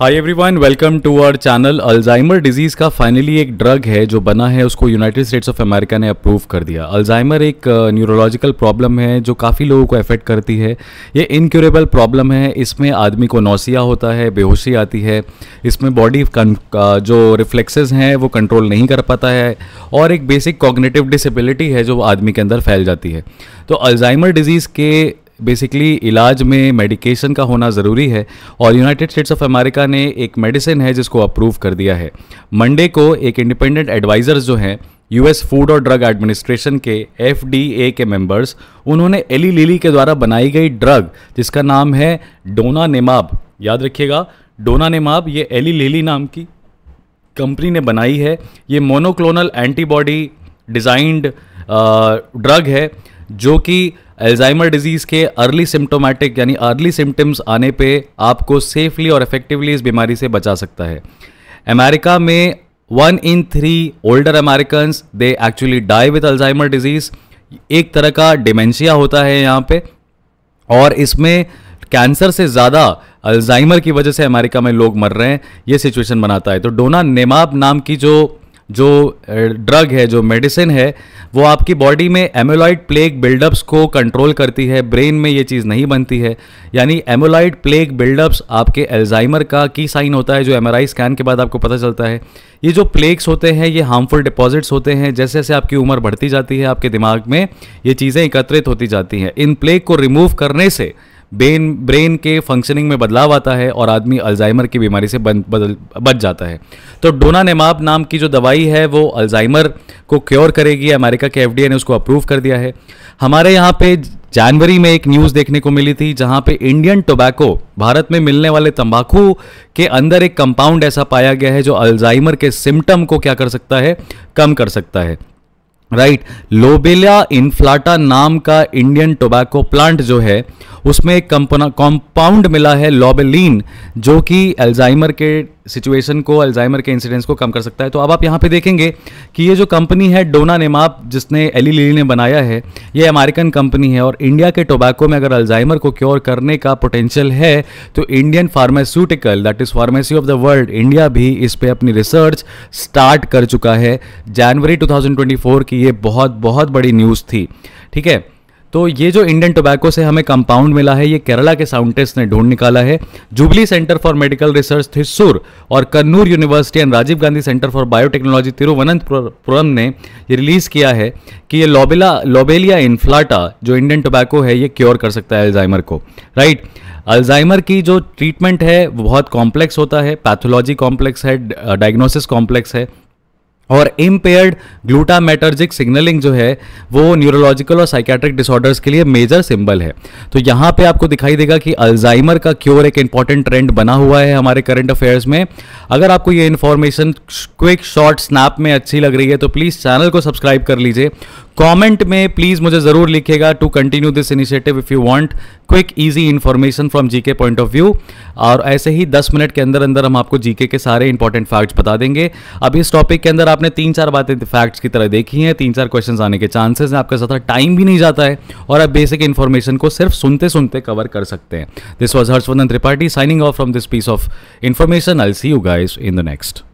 high everyone welcome to our channel Alzheimer disease का finally एक drug है जो बना है उसको यूनाइटेड स्टेट्स ऑफ अमेरिका ने अप्रूव कर दिया अल्जाइमर एक न्यूरोलॉजिकल uh, प्रॉब्लम है जो काफ़ी लोगों को अफेक्ट करती है ये इनक्यूरेबल प्रॉब्लम है इसमें आदमी को नौसिया होता है बेहोशी आती है इसमें बॉडी uh, जो रिफ्लेक्सेज हैं वो कंट्रोल नहीं कर पाता है और एक बेसिक कॉग्नेटिव डिसेबिलिटी है जो आदमी के अंदर फैल जाती है तो अल्जाइमर डिजीज़ के बेसिकली इलाज में मेडिकेशन का होना ज़रूरी है और यूनाइटेड स्टेट्स ऑफ अमेरिका ने एक मेडिसिन है जिसको अप्रूव कर दिया है मंडे को एक इंडिपेंडेंट एडवाइज़र्स जो हैं यूएस फूड और ड्रग एडमिनिस्ट्रेशन के एफ के मेंबर्स उन्होंने एली लिली के द्वारा बनाई गई ड्रग जिसका नाम है डोना नेमाब याद रखिएगा डोना नेमाब ये एली लिली नाम की कंपनी ने बनाई है ये मोनोक्लोनल एंटीबॉडी डिज़ाइंड ड्रग है जो कि एल्जाइमर डिजीज के अर्ली सिम्टोमेटिक यानी अर्ली सिम्टम्स आने पे आपको सेफली और इफेक्टिवली इस बीमारी से बचा सकता है अमेरिका में one in three older American they actually die with Alzheimer disease एक तरह का डिमेंशिया होता है यहाँ पे और इसमें कैंसर से ज़्यादा अल्जाइमर की वजह से अमेरिका में लोग मर रहे हैं ये सिचुएशन बनाता है तो डोना नेमाब नाम की जो जो ड्रग है जो मेडिसिन है वो आपकी बॉडी में एमोलॉइड प्लेग बिल्डअप्स को कंट्रोल करती है ब्रेन में ये चीज़ नहीं बनती है यानी एमोलॉइड प्लेग बिल्डअप्स आपके एल्जाइमर का की साइन होता है जो एम स्कैन के बाद आपको पता चलता है ये जो प्लेग्स होते हैं ये हार्मफुल डिपॉजिट्स होते हैं जैसे जैसे आपकी उम्र बढ़ती जाती है आपके दिमाग में ये चीज़ें एकत्रित होती जाती हैं इन प्लेग को रिमूव करने से ब्रेन ब्रेन के फंक्शनिंग में बदलाव आता है और आदमी अल्जाइमर की बीमारी से बन, बदल बच जाता है तो डोना नेमाब नाम की जो दवाई है वो अल्जाइमर को क्योर करेगी अमेरिका के एफ ने उसको अप्रूव कर दिया है हमारे यहाँ पे जनवरी में एक न्यूज़ देखने को मिली थी जहाँ पे इंडियन टोबैको भारत में मिलने वाले तंबाकू के अंदर एक कंपाउंड ऐसा पाया गया है जो अल्जाइमर के सिम्टम को क्या कर सकता है कम कर सकता है राइट लोबेला इन्फ्लाटा नाम का इंडियन टोबैको प्लांट जो है उसमें एक कंपाउंड मिला है लोबेलिन जो कि एल्जाइमर के सिचुएशन को अल्जाइमर के इंसिडेंस को कम कर सकता है तो अब आप यहाँ पे देखेंगे कि ये जो कंपनी है डोना नेमाप जिसने एली लिली ने बनाया है ये अमेरिकन कंपनी है और इंडिया के टोबैको में अगर अल्जाइमर को क्योर करने का पोटेंशियल है तो Indian pharmaceutical that is pharmacy of the world India भी इस पर अपनी रिसर्च स्टार्ट कर चुका है जनवरी 2024 की ये बहुत बहुत बड़ी न्यूज़ थी ठीक है तो ये जो इंडियन टोबैको से हमें कंपाउंड मिला है ये केरला के साउंटिस्ट ने ढूंढ निकाला है jubilee centre for medical research Thrissur और Kannur university and Rajiv Gandhi centre for biotechnology Thiruvananthapuram ने ये रिलीज किया है कि ये लोबेला लोबेलिया इन्फ्लाटा जो इंडियन टोबैको है ये क्योर कर सकता है अल्जाइमर को राइट अल्जाइमर की जो ट्रीटमेंट है वो बहुत कॉम्प्लेक्स होता है पैथोलॉजी कॉम्प्लेक्स है डायग्नोसिस कॉम्प्लेक्स है और इम्पेयर्ड ग्लूटामेटर्जिक सिग्नलिंग जो है वो न्यूरोलॉजिकल और साइकेट्रिक डिसऑर्डर्स के लिए मेजर सिंबल है तो यहाँ पे आपको दिखाई देगा कि अल्जाइमर का क्योर एक इंपॉर्टेंट ट्रेंड बना हुआ है हमारे करंट अफेयर्स में अगर आपको ये इन्फॉर्मेशन क्विक शॉर्ट स्नैप में अच्छी लग रही है तो प्लीज़ चैनल को सब्सक्राइब कर लीजिए कमेंट में प्लीज मुझे जरूर लिखेगा to continue this initiative if you want quick easy information from GK point of view और ऐसे ही 10 मिनट के अंदर अंदर हम आपको जीके के सारे इंपॉर्टेंट फैक्ट्स बता देंगे अब इस टॉपिक के अंदर आप आपने तीन चार बातें फैक्ट्स की तरह देखी हैं तीन चार क्वेश्चन आने के चांसेस हैं आपका ज़्यादा टाइम भी नहीं जाता है और आप बेसिक इन्फॉर्मेशन को सिर्फ सुनते सुनते कवर कर सकते हैं this was Harshvardhan Tripathi signing off from this piece of information I see you guys in the next